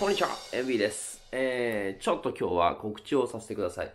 こんにちは、MB です。えー、ちょっと今日は告知をさせてください。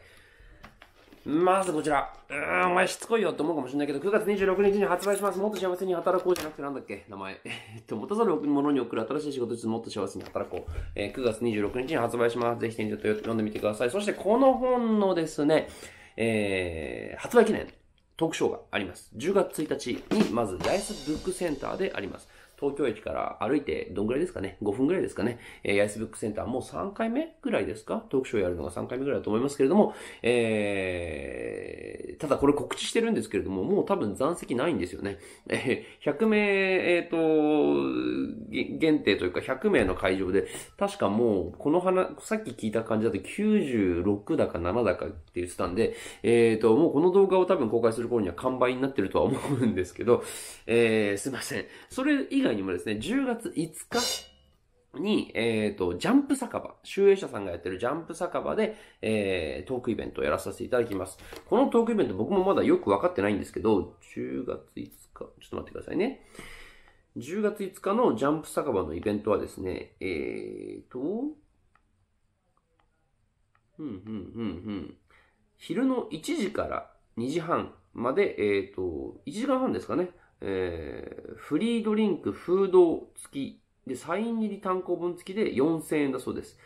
まずこちら。うーん、お前しつこいよって思うかもしれないけど、9月26日に発売します。もっと幸せに働こうじゃなくてなんだっけ名前。えっと、持たざるに送る新しい仕事術もっと幸せに働こう。えー、9月26日に発売します。ぜひ店長と読んでみてください。そしてこの本のですね、えー、発売記念。トークショーがあります。10月1日に、まず、ダイスブックセンターであります。東京駅から歩いてどんぐらいですかね、5分ぐらいですかね、えー、ヤイスブックセンターもう3回目ぐらいですかトークショーやるのが3回目ぐらいだと思いますけれども、えー、ただこれ告知してるんですけれども、もう多分残席ないんですよね。えー、100名、えっ、ー、と、限定というか100名の会場で、確かもう、この花、さっき聞いた感じだと96だか7だかって言ってたんで、えっ、ー、と、もうこの動画を多分公開する頃には完売になってるとは思うんですけど、えー、すいません。それ以外外にもですね、10月5日に、えっ、ー、と、ジャンプ酒場、集英社さんがやってるジャンプ酒場で、えー、トークイベントをやらさせていただきます。このトークイベント僕もまだよくわかってないんですけど、10月5日、ちょっと待ってくださいね。10月5日のジャンプ酒場のイベントはですね、えーと、うんうんうんうん。昼の1時から2時半まで、えっ、ー、と、1時間半ですかね。えー、フリードリンク、フード付き、で、サイン入り単行本付きで4000円だそうです。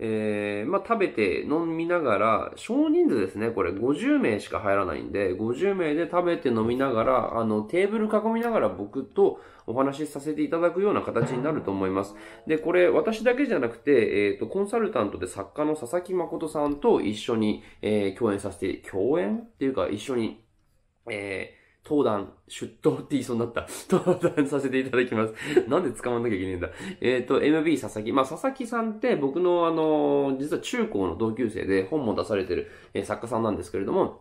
えー、まあ、食べて飲みながら、少人数ですね、これ50名しか入らないんで、50名で食べて飲みながら、あの、テーブル囲みながら僕とお話しさせていただくような形になると思います。で、これ私だけじゃなくて、えっ、ー、と、コンサルタントで作家の佐々木誠さんと一緒に、えー、共演させて、共演っていうか一緒に、えー、登壇、出頭って言いそうになった。登壇させていただきます。なんで捕まんなきゃいけないんだ。えっ、ー、と、MB 佐々木。まあ、佐々木さんって僕のあの、実は中高の同級生で本も出されてる、え作家さんなんですけれども、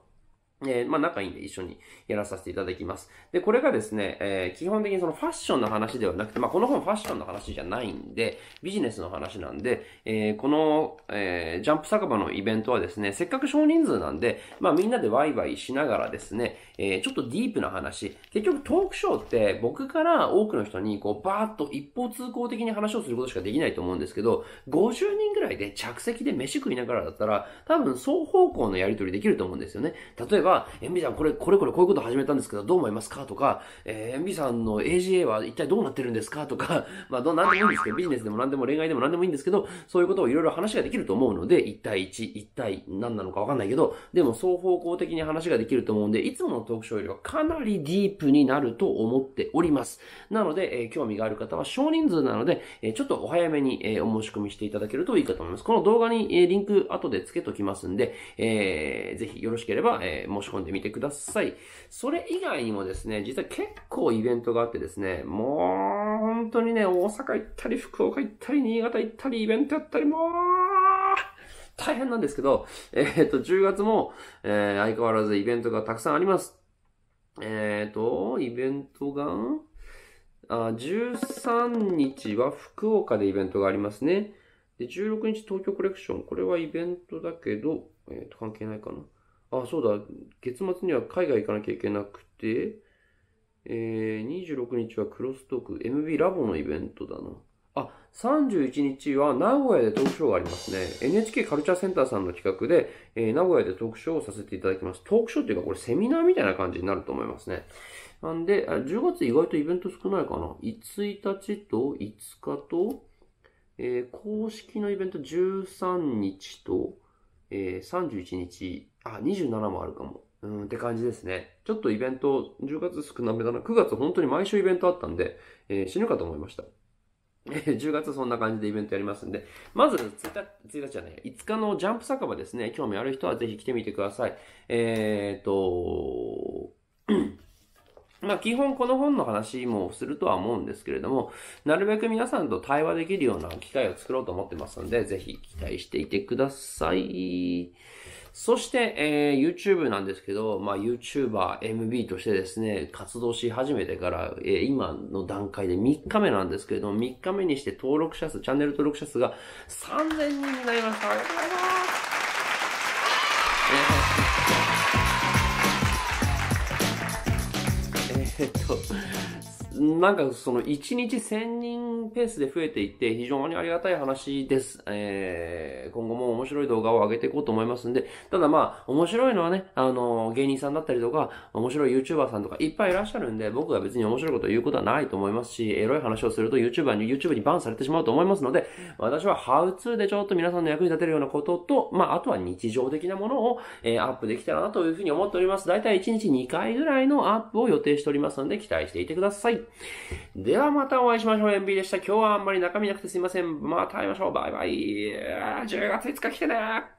えー、まあ仲いいんで一緒にやらさせていただきます。で、これがですね、えー、基本的にそのファッションの話ではなくて、まあこの本ファッションの話じゃないんで、ビジネスの話なんで、えー、この、えー、ジャンプ酒場のイベントはですね、せっかく少人数なんで、まあみんなでワイワイしながらですね、えー、ちょっとディープな話、結局トークショーって僕から多くの人にこうバーッと一方通行的に話をすることしかできないと思うんですけど、50人ぐらいで着席で飯食いながらだったら、多分双方向のやり取りできると思うんですよね。例えばば、MB さんこれ、これこれこういうこと始めたんですけど、どう思いますかとか、えー、MB さんの AGA は一体どうなってるんですかとか、まあ、ど、なんでもいいんですけど、ビジネスでも何でも恋愛でも何でもいいんですけど、そういうことをいろいろ話ができると思うので、1対1、1対何なのかわかんないけど、でも双方向的に話ができると思うんで、いつものトークショーよりはかなりディープになると思っております。なので、えー、興味がある方は少人数なので、えー、ちょっとお早めに、えー、お申し込みしていただけるといいかと思います。この動画に、えー、リンク後で付けときますんで、えー、ぜひよろしければ、えー、申し込んでみてください。それ以外にもですね、実は結構イベントがあってですね、もう本当にね、大阪行ったり、福岡行ったり、新潟行ったり、イベントやったり、もう、大変なんですけど、えー、っと、10月も、えー、相変わらずイベントがたくさんあります。えー、っと、イベントが、あ13日は福岡でイベントがありますね。で、16日東京コレクション。これはイベントだけど、えっ、ー、と、関係ないかな。あ、そうだ、月末には海外行かなきゃいけなくて、えー、26日はクロストーク MB ラボのイベントだな。あ、31日は名古屋でトークショーがありますね。NHK カルチャーセンターさんの企画で、えー、名古屋でトークショーをさせていただきます。トークショーっていうかこれセミナーみたいな感じになると思いますね。なんで、10月意外とイベント少ないかな。1日と5日と、えー、公式のイベント13日と、えー、31日あ、27もあるかも。うん、って感じですね。ちょっとイベント、10月少なめだな。9月本当に毎週イベントあったんで、えー、死ぬかと思いました。10月そんな感じでイベントやりますんで、まず1日、1日じゃない、5日のジャンプ酒場ですね、興味ある人はぜひ来てみてください。えーと、まあ、基本この本の話もするとは思うんですけれども、なるべく皆さんと対話できるような機会を作ろうと思ってますので、ぜひ期待していてください。そして、えー、YouTube なんですけど、まあ、YouTuber、MB としてですね、活動し始めてから、えー、今の段階で3日目なんですけれども、3日目にして登録者数、チャンネル登録者数が3000人になりました。ありがとうございます。えっとなんかその1日1000人ペースで増えていて非常にありがたい話です。えー、今後も面白い動画を上げていこうと思いますんで、ただまあ面白いのはね、あの、芸人さんだったりとか、面白い YouTuber さんとかいっぱいいらっしゃるんで、僕が別に面白いことを言うことはないと思いますし、エロい話をすると YouTuber に、YouTube にバンされてしまうと思いますので、私はハウツーでちょっと皆さんの役に立てるようなことと、まああとは日常的なものを、えー、アップできたらなというふうに思っております。だいたい1日2回ぐらいのアップを予定しておりますので、期待していてください。ではまたお会いしましょう。MB でした。今日はあんまり中身なくてすいません。また会いましょう。バイバイ。10月5日来てね